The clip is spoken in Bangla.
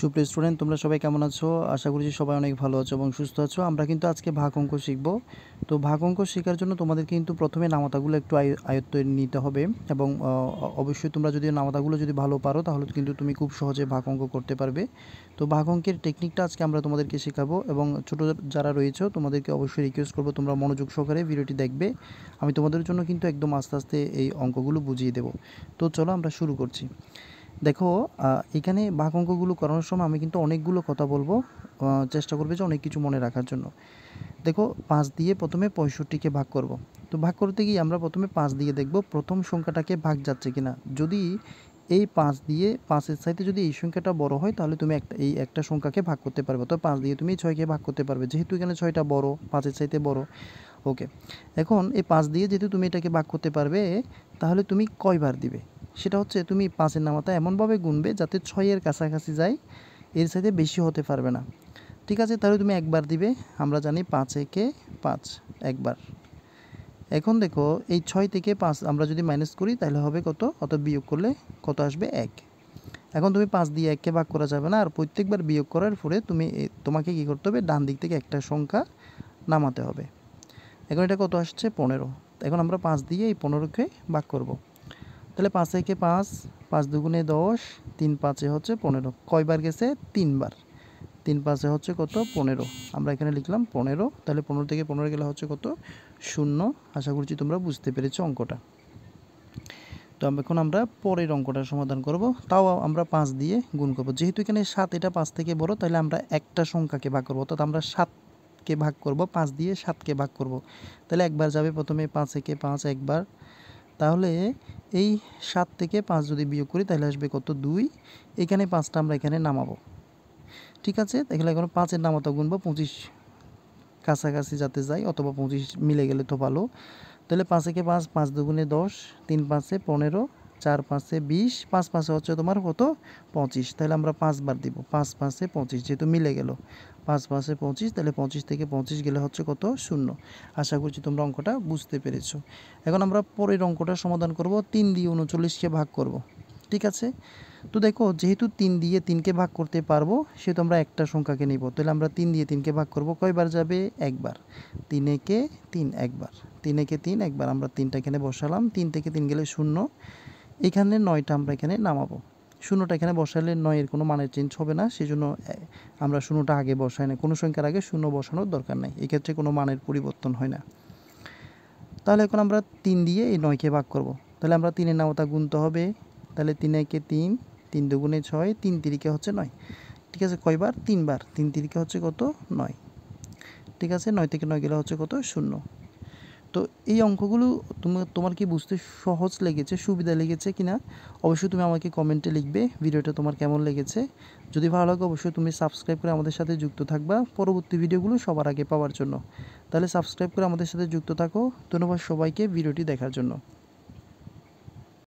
সুপ্রিয় স্টুডেন্ট তোমরা সবাই কেমন আছো আশা করছি সবাই অনেক ভালো আছো এবং সুস্থ আছো আমরা কিন্তু আজকে ভাগ অঙ্ক শিখবো তো ভাগ অঙ্ক শেখার জন্য তোমাদের কিন্তু প্রথমে নামাতাগুলো একটু আয়ত্ত নিতে হবে এবং অবশ্যই তোমরা যদি নামাতাগুলো যদি ভালো পারো তাহলে কিন্তু তুমি খুব সহজে ভাগ অঙ্ক করতে পারবে তো ভাগ অঙ্কের টেকনিকটা আজকে আমরা তোমাদেরকে শেখাবো এবং ছোট যারা রয়েছে তোমাদেরকে অবশ্যই রিকোয়েস্ট করবো তোমরা মনোযোগ সহকারে ভিডিওটি দেখবে আমি তোমাদের জন্য কিন্তু একদম আস্তে আস্তে এই অঙ্কগুলো বুঝিয়ে দেবো তো চলো আমরা শুরু করছি দেখো এখানে বাক অঙ্কগুলো করানোর সময় আমি কিন্তু অনেকগুলো কথা বলবো চেষ্টা করবে যে অনেক কিছু মনে রাখার জন্য দেখো পাঁচ দিয়ে প্রথমে পঁয়ষট্টিকে ভাগ করব। তো ভাগ করতে গিয়ে আমরা প্রথমে পাঁচ দিয়ে দেখব প্রথম সংখ্যাটাকে ভাগ যাচ্ছে কিনা যদি এই পাঁচ দিয়ে পাঁচের সাইতে যদি এই সংখ্যাটা বড় হয় তাহলে তুমি একটা এই একটা সংখ্যাকে ভাগ করতে পারবে তো পাঁচ দিয়ে তুমি ছয়কে ভাগ করতে পারবে যেহেতু এখানে ছয়টা বড় পাঁচের সাইতে বড় ওকে এখন এই পাঁচ দিয়ে যেহেতু তুমি এটাকে ভাগ করতে পারবে তাহলে তুমি কয়বার দিবে সেটা হচ্ছে তুমি পাঁচের নামাতা এমনভাবে গুনবে যাতে ছয়ের কাছাকাছি যায় এর সাথে বেশি হতে পারবে না ঠিক আছে তাহলে তুমি একবার দিবে আমরা জানি পাঁচ একে পাঁচ একবার এখন দেখো এই ছয় থেকে পাঁচ আমরা যদি মাইনাস করি তাহলে হবে কত অত বিয়োগ করলে কত আসবে এক এখন তুমি পাঁচ দিয়ে এককে ভাগ করা যাবে না আর প্রত্যেকবার বিয়োগ করার পরে তুমি তোমাকে কি করতে হবে ডান দিক থেকে একটা সংখ্যা নামাতে হবে এখন এটা কত আসছে পনেরো এখন আমরা পাঁচ দিয়ে এই পনেরোকে ভাগ করবো তাহলে পাঁচ একে পাঁচ পাঁচ দুগুণে দশ তিন পাঁচে হচ্ছে পনেরো কয়বার গেছে তিনবার তিন পাঁচে হচ্ছে কত পনেরো আমরা এখানে লিখলাম পনেরো তাহলে পনেরো থেকে পনেরো গেলে হচ্ছে কত শূন্য আশা করছি তোমরা বুঝতে পেরেছো অঙ্কটা তো এখন আমরা পরের অঙ্কটা সমাধান করব তাও আমরা পাঁচ দিয়ে গুণ করব যেহেতু এখানে সাত এটা পাঁচ থেকে বড় তাহলে আমরা একটা সংখ্যাকে ভাগ করব অর্থাৎ আমরা সাতকে ভাগ করব পাঁচ দিয়ে সাতকে ভাগ করব তাহলে একবার যাবে প্রথমে পাঁচ একে পাঁচ একবার তাহলে এই সাত থেকে পাঁচ যদি বিয়োগ করি তাহলে আসবে কত দুই এখানে পাঁচটা আমরা এখানে নামাবো ঠিক আছে তাহলে এখন পাঁচের নামাতে গুনবো পঁচিশ কাছাকাছি যাতে যাই অথবা পঁচিশ মিলে গেলে তো ভালো তাহলে পাঁচেকে পাঁচ পাঁচ দুগুণে দশ তিন পাঁচে পনেরো চার পাঁচে বিশ পাঁচ পাঁচে হচ্ছে তোমার কত পঁচিশ তাহলে আমরা পাঁচবার দিব পাঁচ পাঁচে পঁচিশ যেহেতু মিলে গেল পাঁচ পাঁচে পঁচিশ তাহলে পঁচিশ থেকে পঁচিশ গেলে হচ্ছে কত শূন্য আশা করছি তোমরা অঙ্কটা বুঝতে পেরেছো এখন আমরা পরের অঙ্কটা সমাধান করব তিন দিয়ে উনচল্লিশকে ভাগ করব ঠিক আছে তো দেখো যেহেতু তিন দিয়ে তিনকে ভাগ করতে পারবো সেহেতু আমরা একটা সংখ্যাকে নিব তাহলে আমরা তিন দিয়ে তিনকে ভাগ করব কয়বার যাবে একবার তিনেকে তিন একবার তিনেকে তিন একবার আমরা তিনটা এখানে বসালাম তিন থেকে তিন গেলে শূন্য এখানে নয়টা আমরা এখানে নামাবো শূন্যটা এখানে বসালে নয়ের কোনো মানের চেঞ্জ হবে না সেজন্য আমরা শূন্যটা আগে বসাই না কোনো সংখ্যার আগে শূন্য বসানোর দরকার নাই এক্ষেত্রে কোনো মানের পরিবর্তন হয় না তাহলে এখন আমরা তিন দিয়ে এই নয়কে ভাগ করব। তাহলে আমরা তিনের নামতা গুনতে হবে তাহলে তিন একে তিন তিন দুগুণে ছয় তিন তিরিকে হচ্ছে নয় ঠিক আছে কয়বার তিনবার তিন তিরিকে হচ্ছে কত নয় ঠিক আছে নয় থেকে নয় গেলে হচ্ছে কত শূন্য তো এই অঙ্কগুলো তোমার তোমার কি বুঝতে সহজ লেগেছে সুবিধা লেগেছে কি না অবশ্যই তুমি আমাকে কমেন্টে লিখবে ভিডিওটা তোমার কেমন লেগেছে যদি ভালো লাগে অবশ্যই তুমি সাবস্ক্রাইব করে আমাদের সাথে যুক্ত থাকবা পরবর্তী ভিডিওগুলো সবার আগে পাওয়ার জন্য তাহলে সাবস্ক্রাইব করে আমাদের সাথে যুক্ত থাকো ধন্যবাদ সবাইকে ভিডিওটি দেখার জন্য